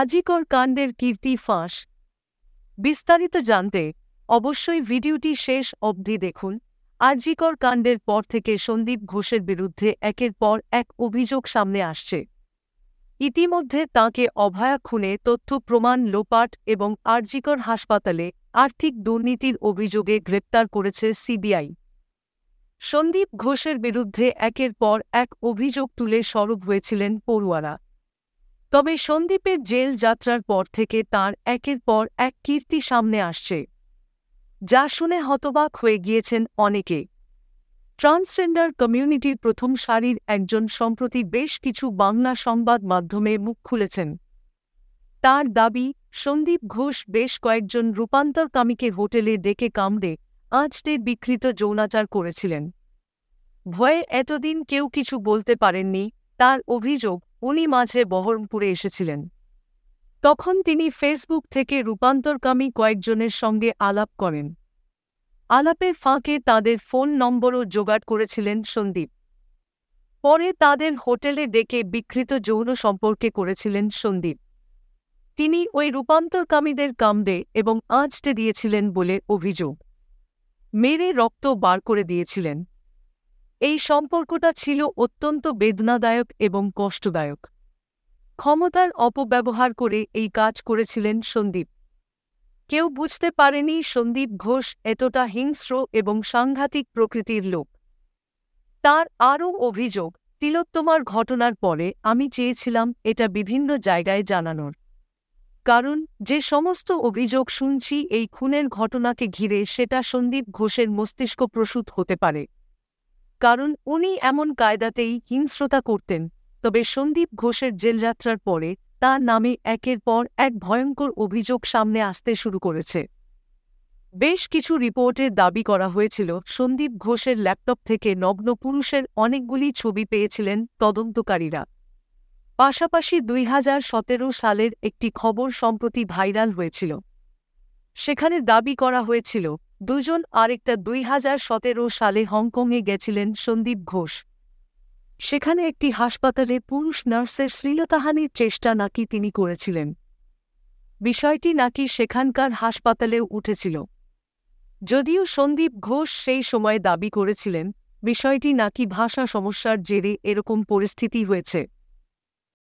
আজিকর কাণ্ডের কীর্তি ফাঁস বিস্তারিত জানতে অবশ্যই ভিডিওটি শেষ অবধি দেখুন আজিকর কাণ্ডের পর থেকে সন্দীপ ঘোষের বিরুদ্ধে একের পর এক অভিযোগ সামনে আসছে ইতিমধ্যে তাকে অভয়া খুনে তথ্য প্রমাণ লোপাট এবং আরজিকর হাসপাতালে আর্থিক দুর্নীতির অভিযোগে গ্রেপ্তার করেছে সিবিআই সন্দীপ ঘোষের বিরুদ্ধে একের পর এক অভিযোগ তুলে সরব হয়েছিলেন পড়ুয়ারা তবে সন্দীপের জেল যাত্রার পর থেকে তার একের পর এক কীর্তি সামনে আসছে যা শুনে হতবাক হয়ে গিয়েছেন অনেকে ট্রান্সজেন্ডার কমিউনিটির প্রথম সারির একজন সম্প্রতি বেশ কিছু বাংলা সংবাদ মাধ্যমে মুখ খুলেছেন তার দাবি সন্দীপ ঘোষ বেশ কয়েকজন রূপান্তরকামীকে হোটেলে ডেকে কামড়ে আঁচটে বিকৃত যৌনাচার করেছিলেন ভয়ে এতদিন কেউ কিছু বলতে পারেননি তার অভিযোগ উনি মাঝে বহরমপুরে এসেছিলেন তখন তিনি ফেসবুক থেকে রূপান্তরকামী কয়েকজনের সঙ্গে আলাপ করেন আলাপের ফাঁকে তাদের ফোন নম্বরও জোগাড় করেছিলেন সন্দীপ পরে তাদের হোটেলে ডেকে বিকৃত যৌন সম্পর্কে করেছিলেন সন্দীপ তিনি ওই রূপান্তরকামীদের কামড়ে এবং আঁচটে দিয়েছিলেন বলে অভিযোগ মেরে রক্ত বার করে দিয়েছিলেন এই সম্পর্কটা ছিল অত্যন্ত বেদনাদায়ক এবং কষ্টদায়ক ক্ষমতার অপব্যবহার করে এই কাজ করেছিলেন সন্দীপ কেউ বুঝতে পারেনি সন্দীপ ঘোষ এতটা হিংস্র এবং সাংঘাতিক প্রকৃতির লোক তার আরও অভিযোগ তিলোত্তমার ঘটনার পরে আমি চেয়েছিলাম এটা বিভিন্ন জায়গায় জানানোর কারণ যে সমস্ত অভিযোগ শুনছি এই খুনের ঘটনাকে ঘিরে সেটা সন্দীপ ঘোষের মস্তিষ্ক প্রসূত হতে পারে কারণ উনি এমন কায়দাতেই হিংস্রতা করতেন তবে সন্দীপ ঘোষের জেলযাত্রার পরে তার নামে একের পর এক ভয়ঙ্কর অভিযোগ সামনে আসতে শুরু করেছে বেশ কিছু রিপোর্টে দাবি করা হয়েছিল সন্দীপ ঘোষের ল্যাপটপ থেকে নগ্ন পুরুষের অনেকগুলি ছবি পেয়েছিলেন তদন্তকারীরা পাশাপাশি দুই সালের একটি খবর সম্প্রতি ভাইরাল হয়েছিল সেখানে দাবি করা হয়েছিল দুজন আরেকটা দুই হাজার সতেরো সালে হংকংয়ে গেছিলেন সন্দীপ ঘোষ সেখানে একটি হাসপাতালে পুরুষ নার্সের শ্লীলতাহানির চেষ্টা নাকি তিনি করেছিলেন বিষয়টি নাকি সেখানকার হাসপাতালেও উঠেছিল যদিও সন্দীপ ঘোষ সেই সময় দাবি করেছিলেন বিষয়টি নাকি ভাষা সমস্যার জেরে এরকম পরিস্থিতি হয়েছে